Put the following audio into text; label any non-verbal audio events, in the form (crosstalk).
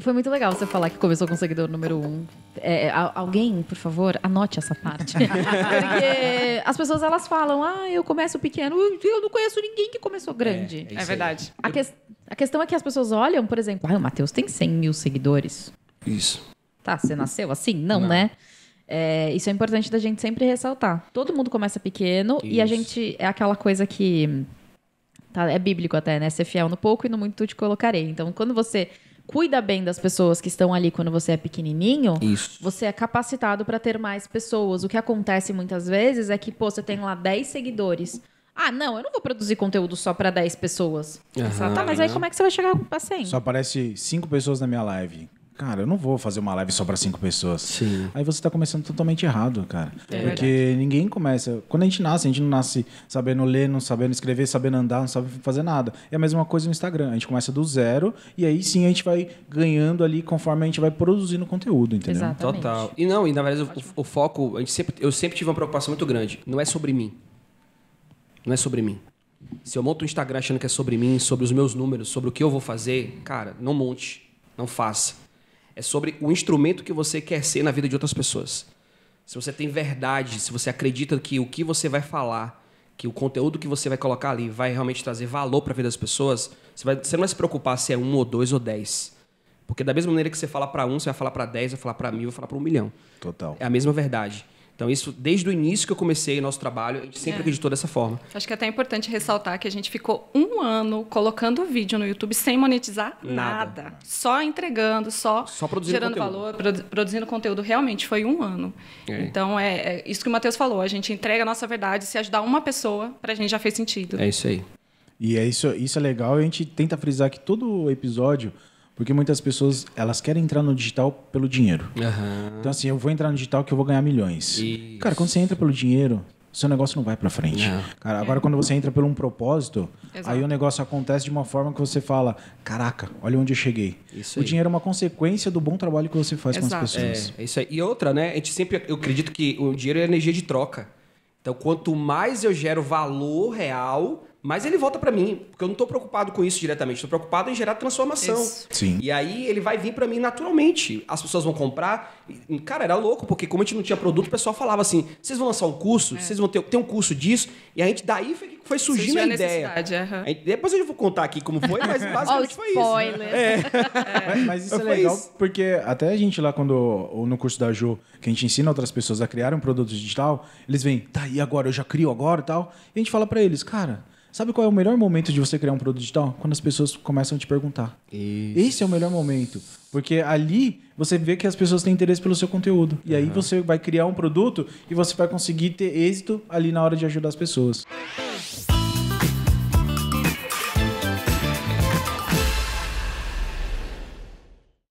Foi muito legal você falar que começou com o seguidor número um. É, é alguém, por favor, anote essa parte. (laughs) Porque as pessoas elas falam, ah, eu começo pequeno. Eu não conheço ninguém que começou grande. É, é, é verdade. A, que, a, questão é que as pessoas olham, por exemplo, ah, o Matheus tem 100 mil seguidores. Isso. Tá, você nasceu assim? não. não. né? É, isso é importante da gente sempre ressaltar. Todo mundo começa pequeno isso. e a gente é aquela coisa que. Tá, é bíblico até, né? Ser fiel no pouco e no muito te colocarei. Então, quando você cuida bem das pessoas que estão ali quando você é pequenininho, Isso. você é capacitado para ter mais pessoas. O que acontece muitas vezes é que, pô, você tem lá 10 seguidores. Ah, não, eu não vou produzir conteúdo só para 10 pessoas. Uhum, tá, mas aí como é que você vai chegar a 100? Só aparece 5 pessoas na minha live cara, eu não vou fazer uma live só para cinco pessoas. Sim. Aí você está começando totalmente errado, cara. É Porque verdade. ninguém começa. Quando a gente nasce, a gente não nasce sabendo ler, não sabendo escrever, sabendo andar, não sabe fazer nada. É a mesma coisa no Instagram. A gente começa do zero e aí sim a gente vai ganhando ali conforme a gente vai produzindo conteúdo, entendeu? Exatamente. Total. E não, e na verdade o, o foco, a gente sempre, eu sempre tive uma preocupação muito grande. Não é sobre mim. Não é sobre mim. Se eu monto um Instagram achando que é sobre mim, sobre os meus números, sobre o que eu vou fazer, cara, não monte, não faça. É sobre o instrumento que você quer ser na vida de outras pessoas. Se você tem verdade, se você acredita que o que você vai falar, que o conteúdo que você vai colocar ali vai realmente trazer valor para a vida das pessoas, você, vai, você não vai se preocupar se é um ou dois ou dez. Porque da mesma maneira que você fala para um, você vai falar para dez, vai falar para mil, vai falar para um milhão. Total. É a mesma verdade. Então, isso desde o início que eu comecei o nosso trabalho, a gente sempre é. acreditou dessa forma. Acho que é até importante ressaltar que a gente ficou um ano colocando vídeo no YouTube sem monetizar nada. nada. Só entregando, só, só gerando conteúdo. valor, produzindo conteúdo. Realmente foi um ano. É. Então, é, é, isso que o Matheus falou: a gente entrega a nossa verdade, se ajudar uma pessoa, para a gente já fez sentido. É isso aí. E é isso, isso é legal, a gente tenta frisar que todo episódio porque muitas pessoas, elas querem entrar no digital pelo dinheiro. Uhum. Então, assim, eu vou entrar no digital que eu vou ganhar milhões. Isso. Cara, quando você entra pelo dinheiro, seu negócio não vai para frente. Cara, agora é. quando você entra por um propósito, Exato. aí o negócio acontece de uma forma que você fala: "Caraca, olha onde eu cheguei". Isso o aí. dinheiro é uma consequência do bom trabalho que você faz Exato. com as pessoas. É, isso aí. E outra, né? A gente sempre eu acredito que o dinheiro é energia de troca. Então, quanto mais eu gero valor real, mas ele volta para mim, porque eu não estou preocupado com isso diretamente, estou preocupado em gerar transformação. Isso. Sim. E aí ele vai vir para mim naturalmente. As pessoas vão comprar. cara, era louco, porque como a gente não tinha produto, o pessoal falava assim: vocês vão lançar um curso, é. vocês é. vão ter, ter um curso disso. E a gente daí foi, foi surgindo a, a ideia. Uhum. Aí, depois eu vou contar aqui como foi, mas (laughs) basicamente foi isso. É. É. Mas, mas, isso é legal, isso. porque até a gente lá quando no curso da Jo, que a gente ensina outras pessoas a criarem um produto digital, eles vêm, tá, e agora? Eu já crio agora e tal. E a gente fala para eles, cara Sabe qual é o melhor momento de você criar um produto digital? Quando as pessoas começam a te perguntar. Isso. Esse é o melhor momento. Porque ali você vê que as pessoas têm interesse pelo seu conteúdo. E uhum. aí você vai criar um produto e você vai conseguir ter êxito ali na hora de ajudar as pessoas. Música